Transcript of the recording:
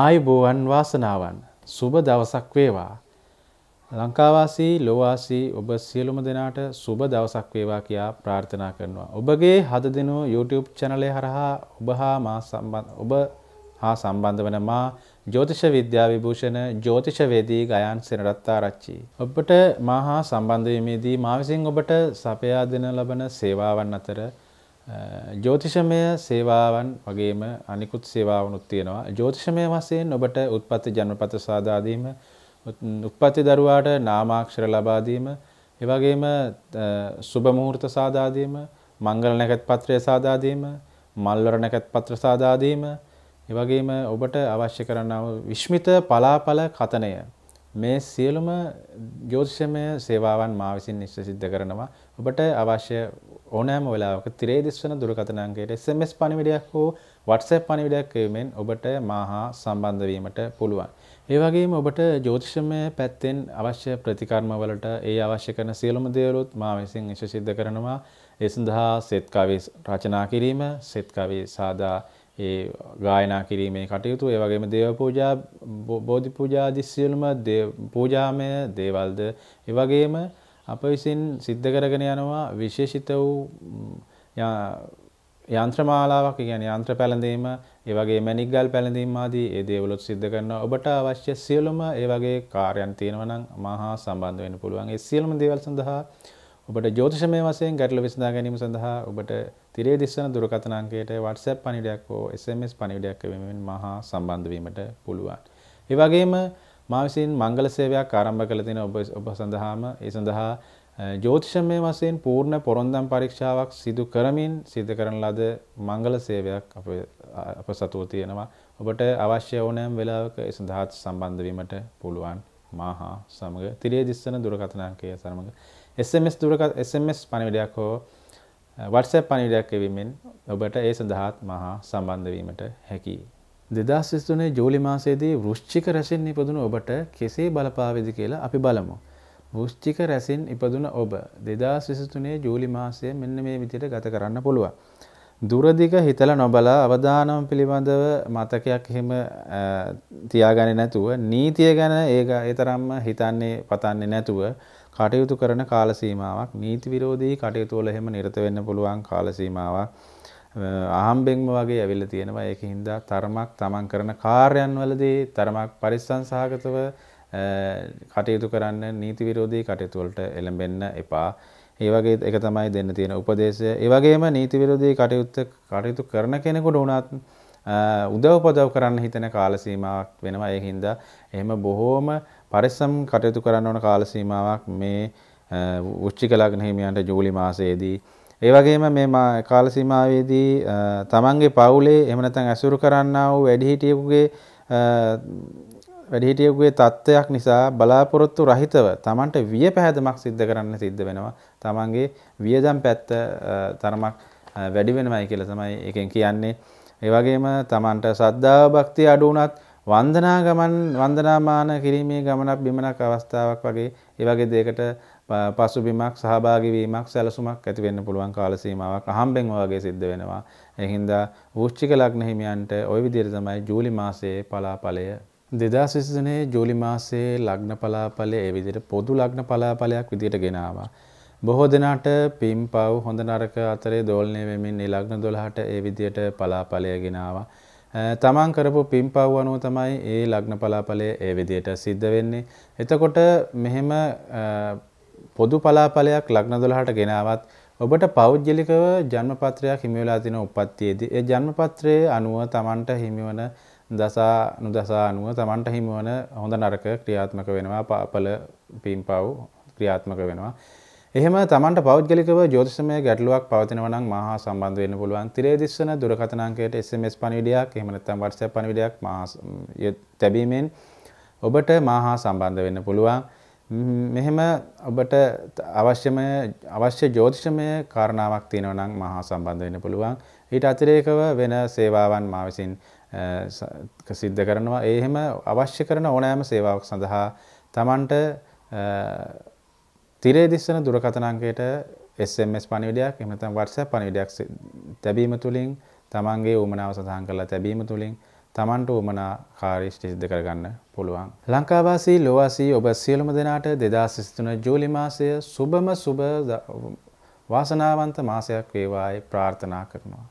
ආයුබෝවන් වාසනාවන් සුබ දවසක් වේවා. ලංකාවාසී ලොවාසී ඔබ සියලුම දෙනාට සුබ දවසක් වේවා කියා ප්‍රාර්ථනා කරනවා. ඔබගේ හද දෙනෝ YouTube චැනලය හරහා ඔබ හා ඔබ හා සම්බන්ධ වන මා ජෝතිෂ විද්‍යා විභූෂණ ජෝතිෂවේදී ගයන් සෙනරත්තා රච්චි. ඔබට මා හා සම්බන්ධවීමේදී මා විසින් ඔබට සපයා දෙන ලබන සේවාවන් අතර ජෝතිෂමය සේවාවන් වගේම අනිකුත් සේවාවනුත් තියෙනවා ජෝතිෂමය වසයෙන් ඔබට උත්පත්ති ජනපත සාදාදීම උත්පත්ති දරුවාට නාමාක්ෂර ලබාදීම එවගේම සුභමුහූර්ත සාදාදීම මංගල නැකත් පත්‍රය සාදාදීම මල්වර නැකත් පත්‍ර සාදාදීම එවගේම ඔබට අවශ්‍ය කරන්නාව විශ්මිත පලාපල කතනය මේ සියලුම ජෝතිෂමය සේවාවන් මා විසින් නිශ්ච සිද්ධ කරනවා. ඔබට අවශ්‍ය ඕනෑම වෙලාවක තිරේ දිස්වන දුරකථන අංකයට SMS පණිවිඩයක් හෝ WhatsApp පණිවිඩයක් එවීමෙන් ඔබට මා හා සම්බන්ධ වීමට පුළුවන්. ඒ වගේම ඔබට ජෝතිෂමය පැත්තෙන් අවශ්‍ය ප්‍රතිකර්ම වලට ඒ අවශ්‍ය කරන සියලුම දේවලුත් මා විසින් නිශ්ච සිද්ධ කරනවා. ඒ සඳහා සෙත් කවි රචනා කිරීම, සෙත් කවි සාදා ඒ ගායනා කිරීමේ කටයුතු ඒ වගේම දේව පූජා බෝධි පූජා ආදී සියලුම පූජාමය දේවල්ද ඒ වගේම අප විසින් සිද්ධ කරගෙන යනවා විශේෂිත වූ යන්ත්‍රමාලාවක් කියන්නේ යන්ත්‍ර පැළඳීම ඒ වගේ මැණික්ගල් පැළඳීම් ආදී ඒ දේවලුත් සිද්ධ කරනවා ඔබට අවශ්‍ය සියලුම ඒ වගේ කාර්යයන් තියෙනවා නම් මහා සම්බන්ධ වෙන්න පුළුවන් ඒ සියලුම දේවල් සඳහා ඔබට ජෝතිෂමය වසයෙන් ගැටලු විසඳා ගැනීම සඳහා ඔබට තිරේ දිස්සන දුරකථනාංකයට WhatsApp පණිවිඩයක් හෝ SMS පණිවිඩයක් වෙනුවෙන් මහා සම්බන්ධ වීමට පුළුවන්. ඒ වගේම මා විසින් මංගල සේවයක් ආරම්භ කළ තියෙන ඔබ ඔබ සඳහාම ඒ සඳහා ජෝතිෂමය වසයෙන් පූර්ණ පොරොන්දම් පරීක්ෂාවක් සිදු කරමින් සිද්ධ කරන ලද මංගල සේවයක් අප සතුව තියෙනවා. ඔබට අවශ්‍ය ඕනෑම් වෙලාවක ඒ සඳහාත් සම්බන්ධවීමට පුළුවන් මාහා සමඟ තිරේ දිස්සන දුරකථනාංකය සමඟ SMS දුරකත් SMS පණිවිඩයක් හෝ WhatsApp පණිවිඩයක් එවීමෙන් ඔබට ඒ සඳහාත් මහා සම්බන්ධ වීමට හැකියි. 2023 ජූලි මාසයේදී වෘශ්චික රැසින් ඉපදුණු ඔබට කෙසේ බලපාවේද කියලා අපි බලමු. වෘශ්චික රැසින් ඉපදුන ඔබ 2023 ජූලි මාසයේ මෙන්න මේ විදිහට ගත කරන්න පුළුවන්. දුරදිග හිතලා නොබලා අවදානම පිළිබඳව මතකයක් එහෙම තියාගන්නේ නැතුව නීතිය ගැන ඒ තරම්ම හිතන්නේ පතන්නේ නැතුව කටයුතු කරන කාල සීමාවක් නීති විරෝධී කටයුතු වල එහෙම නිරත වෙන්න පුළුවන් කාල සීමාවක් ආහම්බෙන්ම වගේ ඇවිල්ලා තියෙනවා ඒක හින්දා තරමක් තමන් කරන කාර්යයන් වලදී තරමක් පරිස්සම් සහගතව කටයුතු කරන්න නීති විරෝධී කටයුතු වලට එළඹෙන්න එපා. ඒ වගේ එක තමයි දෙන්න තියෙන උපදේශය. ඒ වගේම නීති විරෝධී කටයුත්ත කටයුතු කරන කෙනෙකුට උනත් උදව් පදව් කරන්න හිතෙන කාල සීමාවක් වෙනවා. ඒ හින්දා එහෙම බොහෝම පරිස්සම් කටයුතු කරන්න ඕන කාල සීමාවක් මේ වෘශ්චික ලග්න හිමියන්ට ජූලි මාසයේදී ඒ වගේම මේ කාල සීමාවේදී තමන්ගේ පවුලේ එහෙම නැත්නම් ඇසුරු කරන්නා වූ වැඩිහිටියෙකුගේ වැඩිහිටියෙකුගේ තත්ත්වයක් නිසා බලාපොරොත්තු රහිතව තමන්ට විය පැහැදමක් සිද්ධ කරන්න සිද්ධ වෙනවා. තමන්ගේ වියදම් පැත්ත තරමක් වැඩි වෙනවයි කියලා තමයි එකෙන් කියන්නේ. ඒ වගේම තමන්ට සද්ධා භක්තිය අඩු වුණත් වන්දනා ගමන් වන්දනාමාන කිරීමේ ගමනක් බිමනක් අවස්ථාවක් වගේ ඒ වගේ දෙයකට පසුබිමක් සහභාගී වීමක් සැලසුමක් ඇති වෙන්න පුළුවන් කාල සීමාවක් අහම්බෙන් වගේ සිද්ධ වෙනවා. ඒ හින්දා වෘශ්චික ලග්න හිමියන්ට ওই විදිහට තමයි ජූලි මාසයේ පලාඵලය දෙදස් විසිසනේ ජූලි මාසයේ ලග්න පලාඵලය ඒ විදිහට පොදු ලග්න පලාඵලයක් විදිහට ගෙනාවා. බොහෝ දෙනාට පින් පව් හොඳ නරක අතරේ දෝලනය වෙමින් ඒ ලග්න 12ට ඒ විදිහට පලාඵලය ගෙනාවා. තමන් කරපු පින්පව් අනුව තමයි ඒ ලග්න පලාඵලය ඒ විදියට සිද්ධ වෙන්නේ. එතකොට මෙහෙම පොදු පලාඵලයක් ලග්න 12ට ගෙනාවත් ඔබට පෞද්ගලිකව ජන්මපත්‍රයක් හිමි වෙලා තින උප්පත්තියේදී ඒ ජන්මපත්‍රයේ අනුව තමන්ට හිමිවන දසා නුදසා අනුව තමන්ට හිමිවන හොඳ නරක ක්‍රියාත්මක වෙනවා පාපල පින්පව් ක්‍රියාත්මක වෙනවා. එහෙම තමන්ට පෞද්ගලිකව ජෝතිෂමය ගැටලුවක් පවතිනවා නම් මහා සම්බන්ධ වෙන්න පුළුවන්. තිරේ දිස්වන දුරකථන අංකයට SMS පණිවිඩයක් එහෙම නැත්නම් WhatsApp පණිවිඩයක් මහා තැබීමෙන් ඔබට මහා සම්බන්ධ වෙන්න පුළුවන්. මෙහෙම ඔබට අවශ්‍යමය අවශ්‍ය ජෝතිෂමය කාරණාවක් තියෙනවා නම් මහා සම්බන්ධ වෙන්න පුළුවන්. ඊට අතිරේකව වෙන සේවාවන් මා විසින් සිද්ධ කරනවා. ඒ එහෙම අවශ්‍ය කරන ඕනෑම සේවාවක් සඳහා තමන්ට තිරේ දිස්සන දුරකථන අංකයට SMS පණිවිඩයක් එහෙම නැත්නම් WhatsApp පණිවිඩයක් තැබීම තුලින් තමන්ගේ උමනාව සඳහන් කරලා තැබීම තුලින් තමන්ට උමනාකාරී සිද්ධ කරගන්න පුළුවන්. ලංකාවාසී ලෝවාසී ඔබ සියලුම දෙනාට 2023 ජූලි මාසය සුබම සුබ වාසනාවන්ත මාසයක් වේවායි ප්‍රාර්ථනා කරනවා.